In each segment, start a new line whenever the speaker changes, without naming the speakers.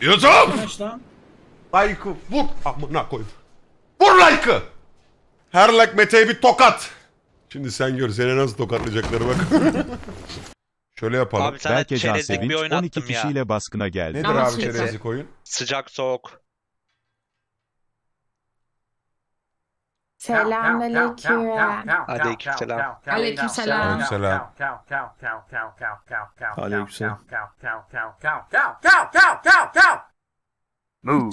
Yusuf! Kaç lan? Like'ı vur amına koyayım. Vur like'ı! Her like Mete'ye bir tokat. Şimdi sen gör seni nasıl tokatlayacakları bak. Şöyle yapalım. Abi sana Berke çerezlik bir Canseviç oyun 12 attım ya. kişiyle baskına geldi. Nedir Ama abi çerezlik oyun? Sıcak soğuk. Selamünaleyküm. Aleykümselam. Aleykümselam. Aleykümselam. Aleykümselam. Move.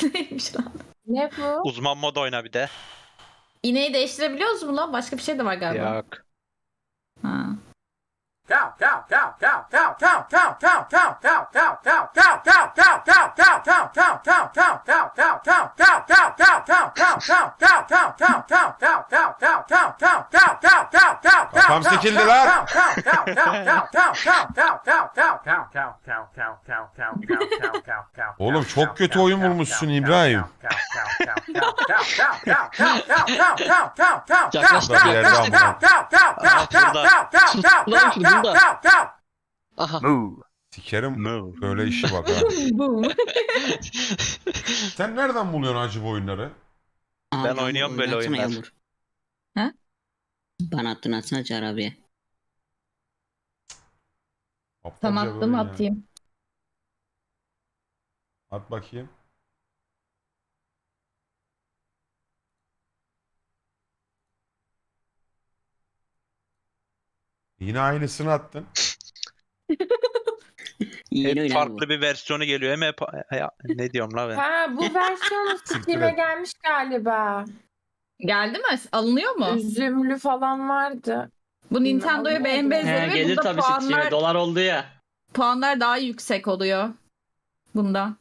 bu neymiş lan? Ne bu? Uzman mod oyna bir de. İneği değiştirebiliyoruz mu lan? Başka bir şey de var galiba. Yok. Ha. Cow, cow, cow, cow, cow, cow, cow, cow, cow, cow, cow, cow. çekildiler. Oğlum çok kötü oyun vurmuşsun İbrahim. Yaklaştı. Sikerim böyle işi bak ha. Sen nereden buluyorsun acı bu oyunları? Ben oynuyorum böyle oyunlar. Ha? Bana attın atsana çarabiye. Aptalca Tam attım ya. atayım. At bakayım. Yine aynısını attın. Yeni Hep farklı bir versiyonu geliyor. Hem hep e, ne diyorum la ben. Ha bu versiyon Steam'e gelmiş galiba. Geldi mi? Alınıyor mu? Üzümlü falan vardı. Bu Nintendo'ya ben benzeri. He, gelir tabii puanlar, Steam'e dolar oldu ya. Puanlar daha yüksek oluyor bunda.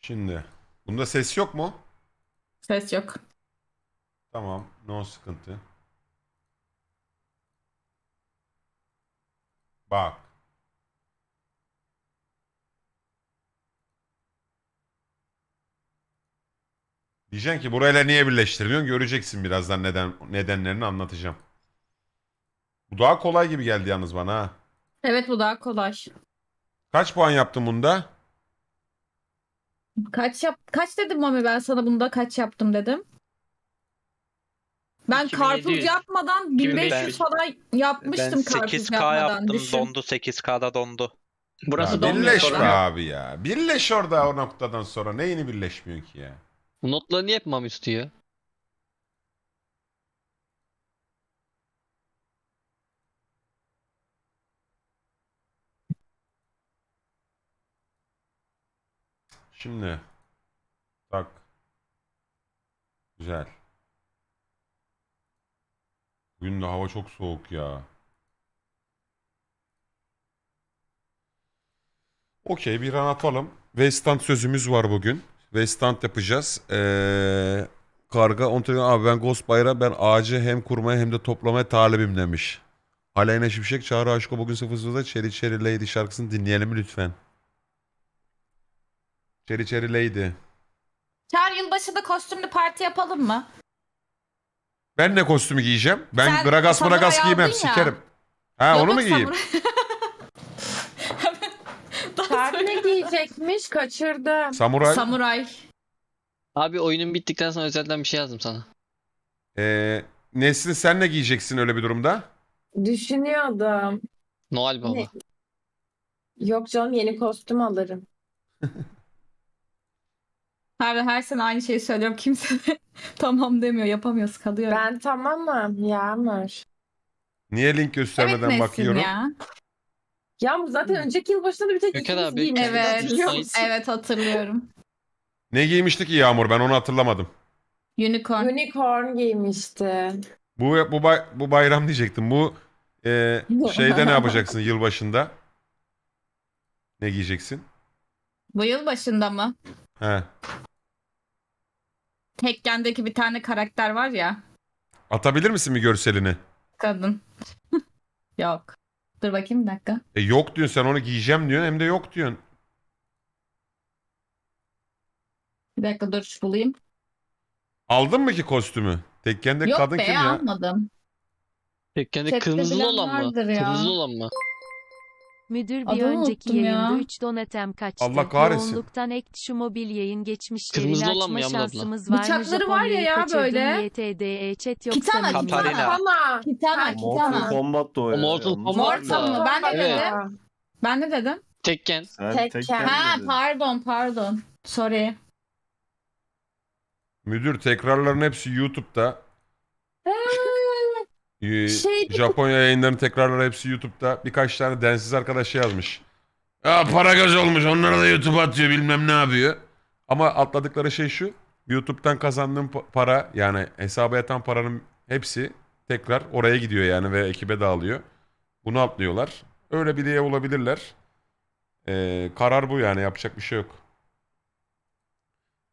Şimdi bunda ses yok mu? Ses yok. Tamam, no sıkıntı. Bak. Diyeceksin ki burayla niye birleştirmiyorsun? Göreceksin birazdan neden nedenlerini anlatacağım. Bu daha kolay gibi geldi yalnız bana ha. Evet bu daha kolay. Kaç puan yaptın bunda? Kaç yap kaç dedim Mami ben sana bunda kaç yaptım dedim. Ben 2700. karpuz yapmadan 1500 falan yapmıştım ben 8K yapmadan. yaptım Düşün. dondu 8K'da dondu. Burası ya donmuyor birleş abi ya. Birleş orada o noktadan sonra. Neyini birleşmiyorsun ki ya? Notla niye yapmam istiyor? Şimdi bak güzel. Bugün de hava çok soğuk ya. Okey bir an atalım. Westland sözümüz var bugün ve yapacağız. Ee, karga Ontario abi ben Ghost Bayra ben ağacı hem kurmaya hem de toplamaya talibim demiş. Aleyna Şimşek Çağrı Aşko bugün 00'da Çeri Çeri Lady şarkısını dinleyelim lütfen. Çeri Çeri Lady. Çağrı yılbaşında kostümlü parti yapalım mı? Ben ne kostümü giyeceğim? Ben Sen bragas bragas giymem ya. sikerim. Ha onu mu giyeyim? Saat ne giyecekmiş? Kaçırdım. Samuray. Samuray. Abi oyunun bittikten sonra özelden bir şey yazdım sana. Ee, Nesli sen ne giyeceksin öyle bir durumda? Düşünüyordum. Noel Baba. Ne? Yok canım yeni kostüm alırım. Her her sene aynı şeyi söylüyorum. Kimse de tamam demiyor. Yapamıyoruz kalıyor. Ben tamamım. Yağmur. Niye link göstermeden Evet bakıyorum? ya. Yağmur zaten önceki yıl başında bir tek Gökhan ikimiz abi, giymiştik. Evet. Evet hatırlıyorum. Ne giymişti ki Yağmur? Ben onu hatırlamadım. Unicorn. Unicorn giymişti. Bu bu, bay- bu bayram diyecektim. Bu e, şeyde ne yapacaksın yıl başında? Ne giyeceksin? Bu yıl başında mı? He. Tekken'deki bir tane karakter var ya. Atabilir misin bir görselini? Kadın. Yok. Dur bakayım bir dakika. E yok diyorsun sen onu giyeceğim diyorsun hem de yok diyorsun. Bir dakika dur bulayım. Aldın mı ki kostümü? Tekkende Yok kadın be kim ya? Yok be, almadım. Tekkende Chatte kırmızılı olan mı? vardır ya. Kırmızılı olan mı? Müdür bir Adını önceki unuttum yayında ya. 3 donatem kaçtı. Allah kahretsin. Yoğunluktan ek şu mobil yayın geçmişlerini Kırmızı olan açma şansımız var. mı? Bıçakları var ya ya böyle. kaçırdın YTDE chat yoksa Kitana, mı? kitana. Katarina. Bana. Kitana, Mortal Kombat da o ya. Mortal Yalnız Kombat mı? Mortal mı? Ben ne dedim? Ben ne dedim? Tekken. Tekken. Ha pardon pardon. Sorry. Müdür tekrarların hepsi YouTube'da. Ee, şey- Japonya yayınlarını tekrarlar hepsi YouTube'da. Birkaç tane densiz arkadaş şey yazmış. Ya para göz olmuş onlara da YouTube atıyor bilmem ne yapıyor. Ama atladıkları şey şu. YouTube'dan kazandığım para yani hesaba yatan paranın hepsi tekrar oraya gidiyor yani ve ekibe dağılıyor. Bunu atlıyorlar. Öyle bile olabilirler. Ee, karar bu yani yapacak bir şey yok.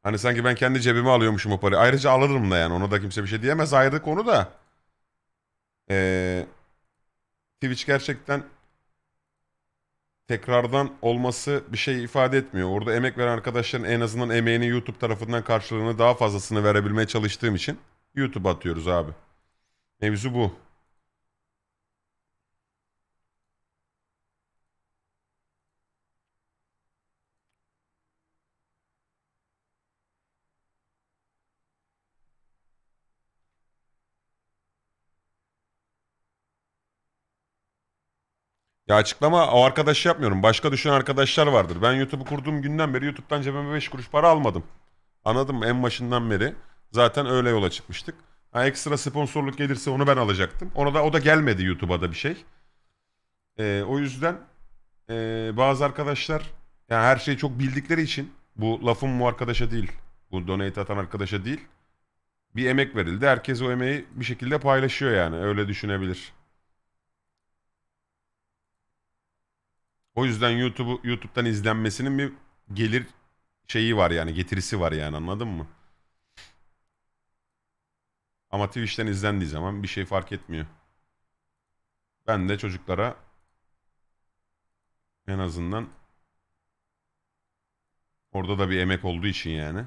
Hani sanki ben kendi cebime alıyormuşum o parayı. Ayrıca alırım da yani ona da kimse bir şey diyemez ayrı konu da. Ee, Twitch gerçekten tekrardan olması bir şey ifade etmiyor. Orada emek veren arkadaşların en azından emeğini YouTube tarafından karşılığını daha fazlasını verebilmeye çalıştığım için YouTube atıyoruz abi. Mevzu bu. Ya açıklama o arkadaş şey yapmıyorum. Başka düşünen arkadaşlar vardır. Ben YouTube'u kurduğum günden beri YouTube'dan cebime 5 kuruş para almadım. Anladım En başından beri. Zaten öyle yola çıkmıştık. Ha, ekstra sponsorluk gelirse onu ben alacaktım. Ona da o da gelmedi YouTube'a da bir şey. Ee, o yüzden e, bazı arkadaşlar yani her şeyi çok bildikleri için bu lafım bu arkadaşa değil. Bu donate atan arkadaşa değil. Bir emek verildi. Herkes o emeği bir şekilde paylaşıyor yani. Öyle düşünebilir. O yüzden YouTube'u YouTube'dan izlenmesinin bir gelir şeyi var yani getirisi var yani anladın mı? Ama Twitch'ten izlendiği zaman bir şey fark etmiyor. Ben de çocuklara en azından orada da bir emek olduğu için yani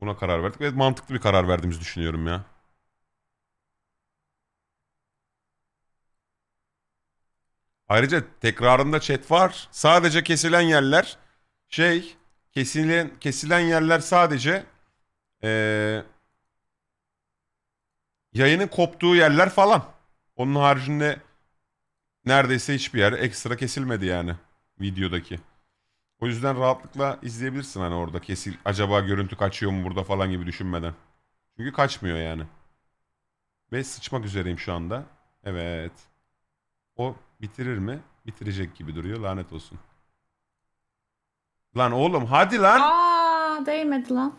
buna karar verdik ve mantıklı bir karar verdiğimizi düşünüyorum ya. Ayrıca tekrarında chat var. Sadece kesilen yerler şey kesilen kesilen yerler sadece ee, yayının koptuğu yerler falan. Onun haricinde neredeyse hiçbir yer ekstra kesilmedi yani videodaki. O yüzden rahatlıkla izleyebilirsin hani orada kesil acaba görüntü kaçıyor mu burada falan gibi düşünmeden. Çünkü kaçmıyor yani. Ve sıçmak üzereyim şu anda. Evet. O bitirir mi? Bitirecek gibi duruyor. Lanet olsun. Lan oğlum hadi lan. Aa değmedi lan.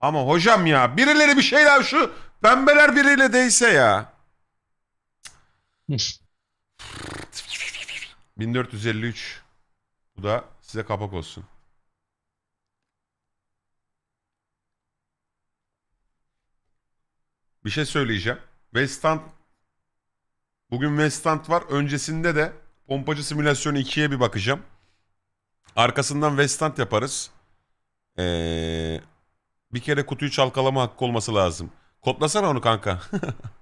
Ama hocam ya birileri bir şey şu pembeler biriyle değse ya. 1453. Bu da size kapak olsun. Bir şey söyleyeceğim. West End Bugün West End var. Öncesinde de pompacı simülasyonu 2'ye bir bakacağım. Arkasından West End yaparız. Ee, bir kere kutuyu çalkalama hakkı olması lazım. Kodlasana onu kanka.